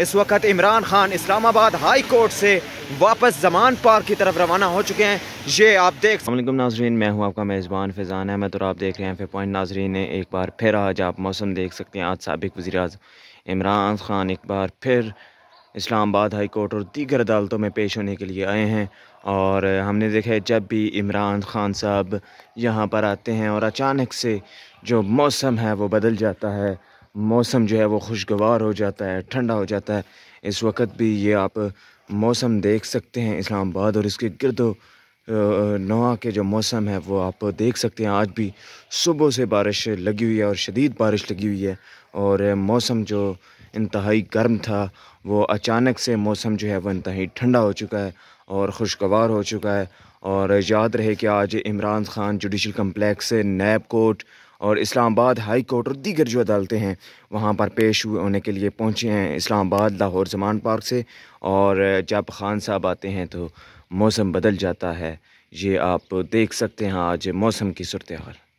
इस वक्त Imran Khan Islamabad high court से वापस जमान पार्क की तरफ रवाना हो चुके हैं ये आप देख अलकुम नाजरीन मैं हूं आपका मेज़बान फैज़ान अहमद और आप देख रहे हैं फिर पॉइंट नाजरीन एक बार फिर आज आप मौसम देख सकते हैं आज सबक वजी इमरान खान एक बार फिर इस्लामाबाद हाई कोर्ट और दीगर अदालतों में पेश होने के लिए आए हैं और हमने देखा है जब भी इमरान खान साहब यहाँ पर आते हैं और अचानक से जो मौसम है वो बदल जाता है मौसम जो है वो खुशगवार हो जाता है ठंडा हो जाता है इस वक्त भी ये आप मौसम देख सकते हैं इस्लामाबाद और इसके गिरदो नवा के जो मौसम है वो आप देख सकते हैं आज भी सुबह से बारिश लगी हुई है और शदीद बारिश लगी हुई है और मौसम जो इंतहाई गर्म था वो अचानक से मौसम जो है वह इंतहाई ठंडा हो चुका है और खुशगवार हो चुका है और याद रहे कि आज Imran Khan judicial complex NAB court और इस्लामाबाद हाई कोर्ट और दीगर जो अदालतें हैं वहाँ पर पेश होने के लिए पहुँचे हैं इस्लामाबाद लाहौर जमान पार्क से और जब खान साहब आते हैं तो मौसम बदल जाता है ये आप देख सकते हैं आज मौसम की सूरत हाल